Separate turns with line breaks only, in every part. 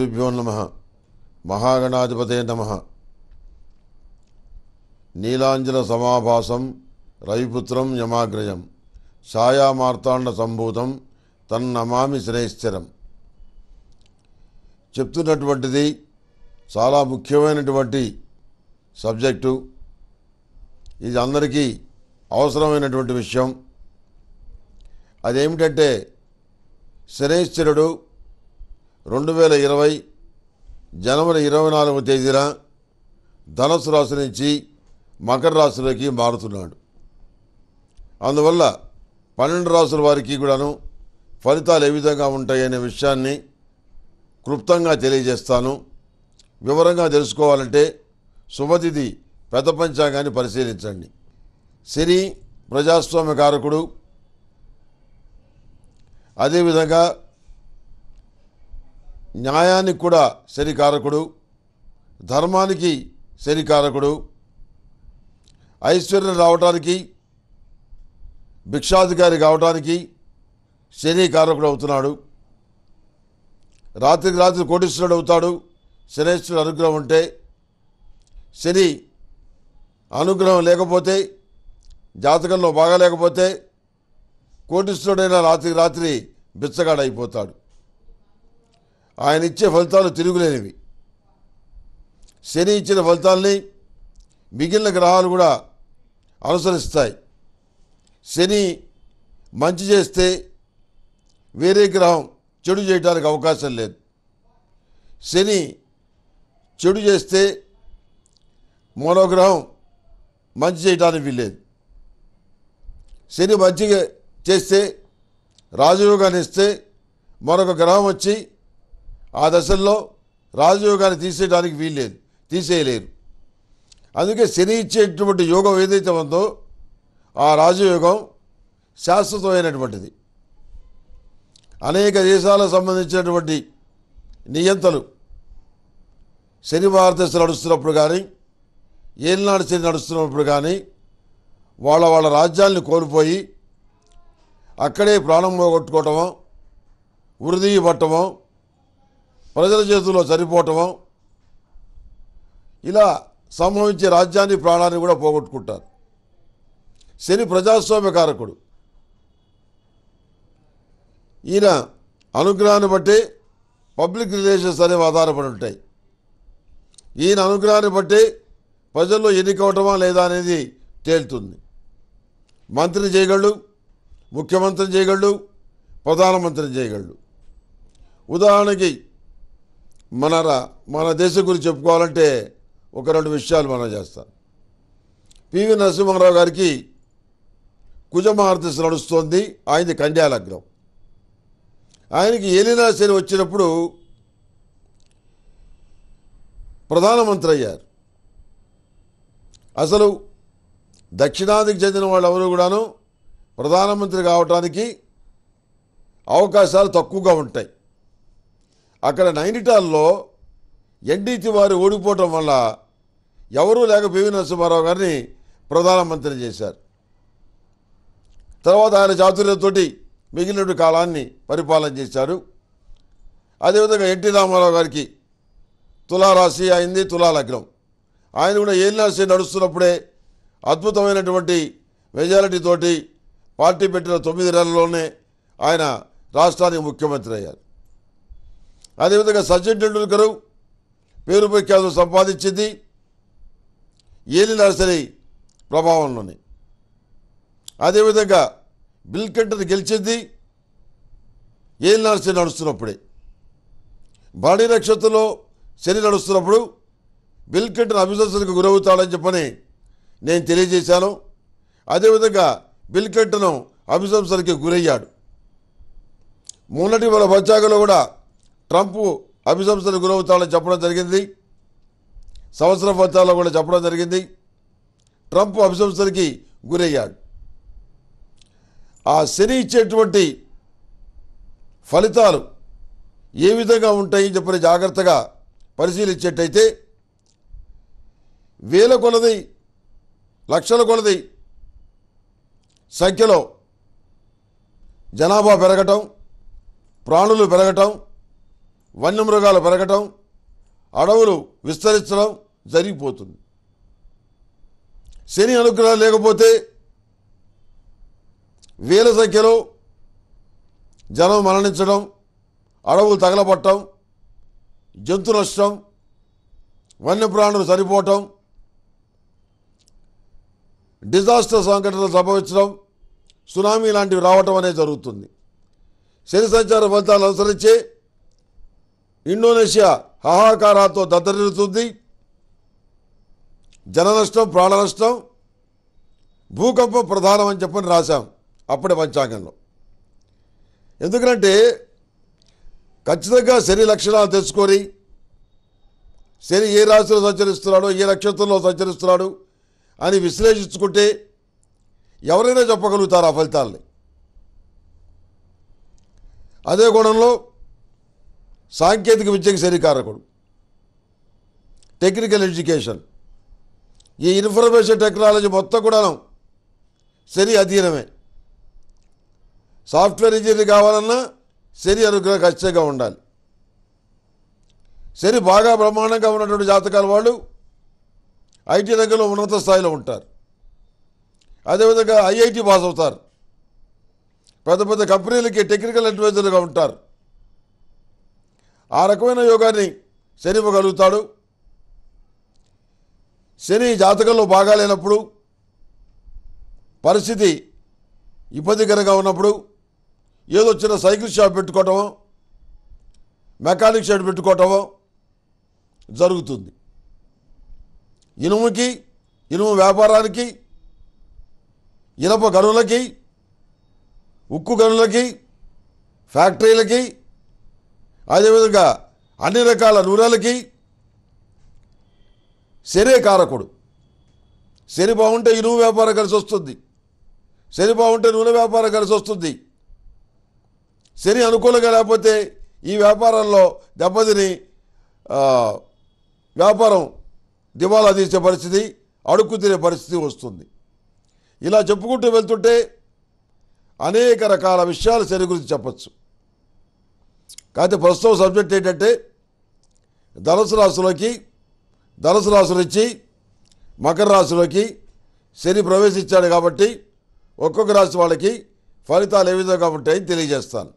శ్రీగురుభ్యో నమ మహాగణాధిపతే నమ నీలాంజల సమాభాసం రవిపుత్రం యమాగ్రయం ఛాయామార్తాండ సంభూతం తన్నమామి శ్రేశ్చరం చెప్తున్నటువంటిది చాలా ముఖ్యమైనటువంటి సబ్జెక్టు ఇది అందరికీ అవసరమైనటువంటి విషయం అదేమిటంటే శనేశ్వరుడు రెండు వేల ఇరవై జనవరి ఇరవై నాలుగవ తేదీన ధనుసు రాశి నుంచి మకర రాశిలోకి మారుతున్నాడు అందువల్ల పన్నెండు రాసుల వారికి కూడాను ఫలితాలు ఏ విధంగా ఉంటాయనే విషయాన్ని క్లుప్తంగా తెలియజేస్తాను వివరంగా తెలుసుకోవాలంటే శుభతిథి పెద్ద పంచాంగాన్ని పరిశీలించండి శని ప్రజాస్వామ్య కారకుడు అదేవిధంగా న్యాయానికి కూడా శనికారకుడు ధర్మానికి శనికారకుడు ఐశ్వర్యం రావటానికి భిక్షాధికారి కావటానికి శనికారకుడు అవుతున్నాడు రాత్రికి రాత్రి కోటీశ్వరుడు అవుతాడు శనేశ్వరుడు అనుగ్రహం ఉంటే శని అనుగ్రహం లేకపోతే జాతకంలో బాగా లేకపోతే కోటీశ్వరుడైన రాత్రికి రాత్రి బిచ్చగాడైపోతాడు ఆయన ఇచ్చే ఫలితాలు తిరుగులేనివి శని ఇచ్చిన ఫలితాల్ని మిగిలిన గ్రహాలు కూడా అనుసరిస్తాయి శని మంచి చేస్తే వేరే గ్రహం చెడు చేయడానికి అవకాశం లేదు శని చెడు చేస్తే మరో గ్రహం మంచి చేయడానికి వీల్లేదు శని మంచిగా చేస్తే రాజయోగాన్ని ఇస్తే మరొక గ్రహం వచ్చి ఆ దశల్లో రాజయోగాన్ని యోగాన్ని తీసేయడానికి వీల్లేదు తీసేయలేరు అందుకే శని ఇచ్చేటువంటి యోగం ఏదైతే ఉందో ఆ రాజయోగం శాశ్వతమైనటువంటిది అనేక దేశాలకు సంబంధించినటువంటి నియంతలు శని భారతదేశం నడుస్తున్నప్పుడు కానీ ఏలినాడు శని నడుస్తున్నప్పుడు కానీ వాళ్ళ వాళ్ళ రాజ్యాల్ని కోల్పోయి అక్కడే ప్రాణం పోగొట్టుకోవటమో వృద్ధి పట్టమో ప్రజల చేతుల్లో చనిపోవటము ఇలా సంభవించే రాజ్యాన్ని ప్రాణాన్ని కూడా పోగొట్టుకుంటారు శని ప్రజాస్వామ్య కారకుడు ఈయన అనుగ్రహాన్ని బట్టి పబ్లిక్ రిలేషన్స్ అనేవి ఆధారపడి ఉంటాయి ఈయన అనుగ్రహాన్ని బట్టి ప్రజల్లో ఎన్నికవటమా లేదా అనేది తేలుతుంది మంత్రిని చేయగలడు ముఖ్యమంత్రిని చేయగలడు ప్రధానమంత్రిని చేయగలడు ఉదాహరణకి మన మన దేశం గురించి చెప్పుకోవాలంటే ఒక రెండు విషయాలు మనం చేస్తాం పివి నరసింహారావు గారికి కుజమహారతి నడుస్తోంది ఆయనది అగ్రం ఆయనకి ఏలినాశని వచ్చినప్పుడు ప్రధానమంత్రి అయ్యారు అసలు దక్షిణాదికి చెందిన వాళ్ళెవరూ కూడాను ప్రధానమంత్రి కావటానికి అవకాశాలు తక్కువగా ఉంటాయి అక్కడ నైనిటాల్లో ఎన్డీటీ వారు ఓడిపోవటం వల్ల ఎవరూ లేక పివి నరసింహారావు గారిని ప్రధానమంత్రి చేశారు తర్వాత ఆయన జాతులతో మిగిలిన కాలాన్ని పరిపాలన చేశారు అదేవిధంగా ఎన్టీ రామారావు గారికి తులారాశి అయింది తులాలగ్నం ఆయన కూడా ఏలినాశి నడుస్తున్నప్పుడే అద్భుతమైనటువంటి మెజారిటీతోటి పార్టీ పెట్టిన తొమ్మిది నెలల్లోనే ఆయన రాష్ట్రానికి ముఖ్యమంత్రి అయ్యారు అదేవిధంగా సచిన్ టెండూల్కర్ పేరు ప్రఖ్యాతులు సంపాదించింది ఏలి నర్సరీ ప్రభావంలోని అదేవిధంగా బిల్ కంటర్ గెలిచింది ఏలి నర్సరీ నడుస్తున్నప్పుడే బాడీ నక్షత్రంలో శని నడుస్తున్నప్పుడు బిల్ కంటర్ అభిశంసనకు గురవుతాడని చెప్పని నేను తెలియజేశాను అదేవిధంగా బిల్ కంటను అభిశంసనకి గురయ్యాడు మొన్నటి వాళ్ళ పంచాగలో కూడా ట్రంప్ అభిశంసలు గురవుతాడని చెప్పడం జరిగింది సంవత్సరం ఫలితాల్లో కూడా చెప్పడం జరిగింది ట్రంప్ అభిశంసలకి గురయ్యాడు ఆ శని ఇచ్చేటువంటి ఫలితాలు ఏ విధంగా ఉంటాయి చెప్పని జాగ్రత్తగా పరిశీలించేటైతే వేల కొలది లక్షల కొలది సంఖ్యలో జనాభా పెరగటం ప్రాణులు పెరగటం వన్యమృగాలు పెరగటం అడవులు విస్తరించడం జరిగిపోతుంది శని అనుగ్రహాలు లేకపోతే వేల సంఖ్యలో జనం మరణించడం అడవులు తగలబట్టడం జంతు నష్టం వన్యప్రాణులు సరిపోవటం డిజాస్టర్ సంఘటనలు సంభవించడం సునామీ లాంటివి రావటం అనేది జరుగుతుంది శని సంచార ఫలితాలు అనుసరించే ఇండోనేషియా హాహాకారాలతో దద్దరిల్లుతుంది జననష్టం నష్టం భూకంపం ప్రధానం అని చెప్పని రాశాం అప్పటి పంచాంగంలో ఎందుకంటే ఖచ్చితంగా శని లక్షణాలు తెచ్చుకొని శని ఏ రాశిలో సంచరిస్తున్నాడో ఏ నక్షత్రంలో సంచరిస్తున్నాడు అని విశ్లేషించుకుంటే ఎవరైనా చెప్పగలుగుతారు ఆ ఫలితాలని అదే కోణంలో సాంకేతిక విద్యకు సరికారకుడు టెక్నికల్ ఎడ్యుకేషన్ ఈ ఇన్ఫర్మేషన్ టెక్నాలజీ మొత్తం కూడా శని అధీనమే సాఫ్ట్వేర్ ఇంజనీర్ కావాలన్నా శని అనుగ్రహం ఖచ్చితంగా ఉండాలి శని బాగా బ్రహ్మాండంగా ఉన్నటువంటి జాతకాల వాళ్ళు ఐటీ రంగంలో ఉన్నత స్థాయిలో ఉంటారు అదేవిధంగా ఐఐటి పాస్ అవుతారు పెద్ద పెద్ద కంపెనీలకి టెక్నికల్ అడ్వైజర్లుగా ఉంటారు ఆ రకమైన యోగాన్ని శని ఇవ్వగలుగుతాడు శని జాతకంలో లేనప్పుడు పరిస్థితి ఇబ్బందికరంగా ఉన్నప్పుడు ఏదో చిన్న సైకిల్ షాప్ పెట్టుకోవటమో మెకానిక్ షాప్ పెట్టుకోవటమో జరుగుతుంది ఇనుముకి ఇనుము వ్యాపారానికి ఇనప గనులకి ఉక్కు గనులకి ఫ్యాక్టరీలకి అదేవిధంగా అన్ని రకాల నూనెలకి శరే కారకుడు శని బాగుంటే ఇనుము వ్యాపారం కలిసి వస్తుంది శని బాగుంటే నూనె వ్యాపారం కలిసి వస్తుంది శని అనుకూలంగా లేకపోతే ఈ వ్యాపారంలో దెబ్బతిని వ్యాపారం దివాలా తీసే పరిస్థితి అడుక్కు తినే పరిస్థితి వస్తుంది ఇలా చెప్పుకుంటూ వెళ్తుంటే అనేక రకాల విషయాలు శని గురించి చెప్పచ్చు కాకపోతే ప్రస్తుతం సబ్జెక్ట్ ఏంటంటే ధనుసు రాశిలోకి ధనుసు రాశులు ఇచ్చి మకర రాశిలోకి శని ప్రవేశించాడు కాబట్టి ఒక్కొక్క రాశి వాళ్ళకి ఫలితాలు ఏ విధంగా ఉంటాయని తెలియజేస్తాను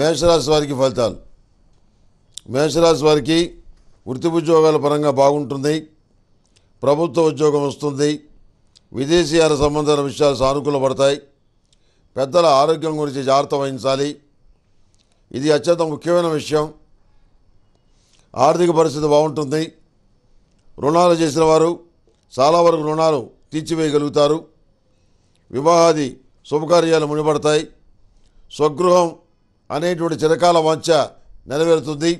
మేషరాశి వారికి ఫలితాలు మేషరాశి వారికి వృత్తి ఉద్యోగాల పరంగా బాగుంటుంది ప్రభుత్వ ఉద్యోగం వస్తుంది విదేశీయాల సంబంధాల విషయాలు సానుకూలపడతాయి పెద్దల ఆరోగ్యం గురించి జాగ్రత్త వహించాలి ఇది అత్యంత ముఖ్యమైన విషయం ఆర్థిక పరిస్థితి బాగుంటుంది రుణాలు చేసిన వారు చాలా వరకు రుణాలు తీర్చివేయగలుగుతారు వివాహాది శుభకార్యాలు మునిపడతాయి స్వగృహం అనేటువంటి చిరకాల వంచ నెరవేరుతుంది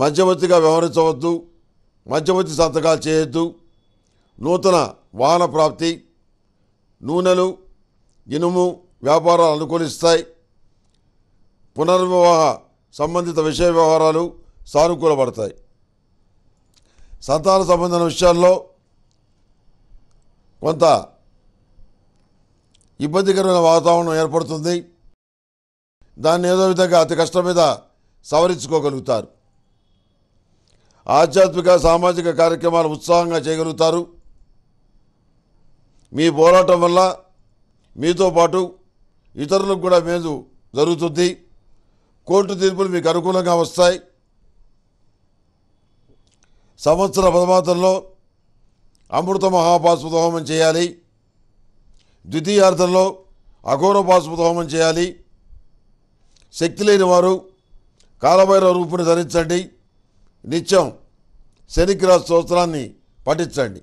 మధ్యవర్తిగా వ్యవహరించవద్దు మధ్యవర్తి సంతకాలు చేయొద్దు నూతన వాహన ప్రాప్తి నూనెలు ఇనుము వ్యాపారాలు అనుకూలిస్తాయి పునర్వివాహ సంబంధిత విషయ వ్యవహారాలు సానుకూలపడతాయి సంతాన సంబంధమైన విషయాల్లో కొంత ఇబ్బందికరమైన వాతావరణం ఏర్పడుతుంది దాన్ని ఏదో విధంగా అతి కష్టం మీద సవరించుకోగలుగుతారు ఆధ్యాత్మిక సామాజిక కార్యక్రమాలు ఉత్సాహంగా చేయగలుగుతారు మీ పోరాటం వల్ల మీతో పాటు ఇతరులకు కూడా మేలు జరుగుతుంది కోర్టు తీర్పులు మీకు అనుకూలంగా వస్తాయి సంవత్సర పదమాతంలో అమృత మహాపాశ్వత హోమం చేయాలి ద్వితీయార్థంలో అఘోర పాశ్వత హోమం చేయాలి శక్తి లేని వారు కాలభైరవ రూపుని ధరించండి నిత్యం శనిగ్రహ స్తోత్రాన్ని పఠించండి